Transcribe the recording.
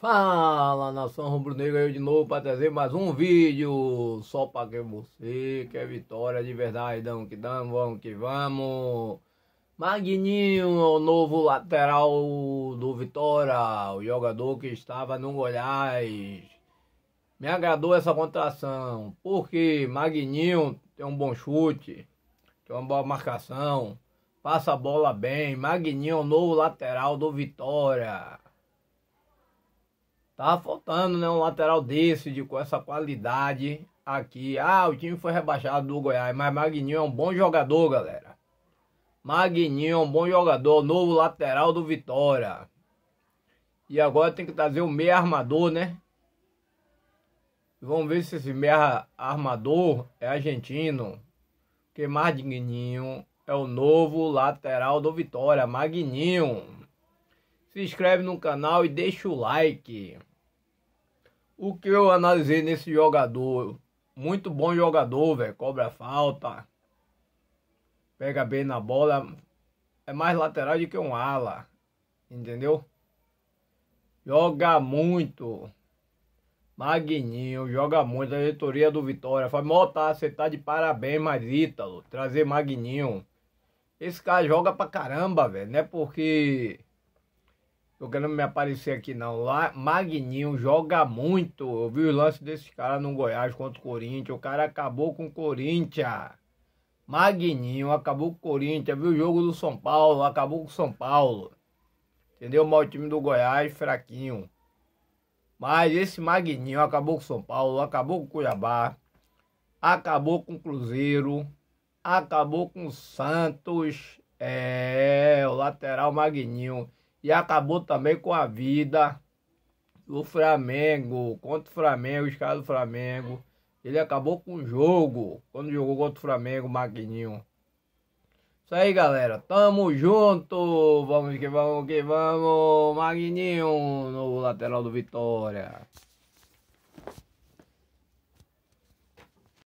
Fala nação rubro-negra, eu de novo para trazer mais um vídeo só para que você quer é vitória de verdade, dão que dão, vamos que vamos. Magninho o novo lateral do Vitória, o jogador que estava no Goiás. Me agradou essa contratação, porque Magninho tem um bom chute, tem uma boa marcação, passa a bola bem. Magninho é o novo lateral do Vitória. Tava tá faltando, né? Um lateral desse, de, com essa qualidade aqui. Ah, o time foi rebaixado do Goiás, mas Magninho é um bom jogador, galera. Magninho é um bom jogador, novo lateral do Vitória. E agora tem que trazer o meia armador, né? Vamos ver se esse meia armador é argentino. Porque Magninho é o novo lateral do Vitória, Magninho. Se inscreve no canal e deixa o like o que eu analisei nesse jogador. Muito bom jogador, velho. Cobra falta. Pega bem na bola. É mais lateral do que um ala. Entendeu? Joga muito. Magninho, joga muito. A diretoria do Vitória. Fala, Mota, você tá de parabéns, mas Ítalo. Trazer Magninho. Esse cara joga pra caramba, velho. Não é porque eu quero me aparecer aqui não. Lá, Magninho joga muito. Eu vi o lance desse cara no Goiás contra o Corinthians. O cara acabou com o Corinthians. Magninho acabou com o Corinthians. Viu o jogo do São Paulo, acabou com o São Paulo. Entendeu? Mal time do Goiás, fraquinho. Mas esse Magninho acabou com o São Paulo, acabou com o Cuiabá, acabou com o Cruzeiro, acabou com o Santos. É, o lateral Magninho e acabou também com a vida do Flamengo, contra o Flamengo, os caras do Flamengo. Ele acabou com o jogo quando jogou contra o Flamengo, Magninho. Isso aí, galera. Tamo junto. Vamos que vamos que vamos. Magninho no lateral do Vitória.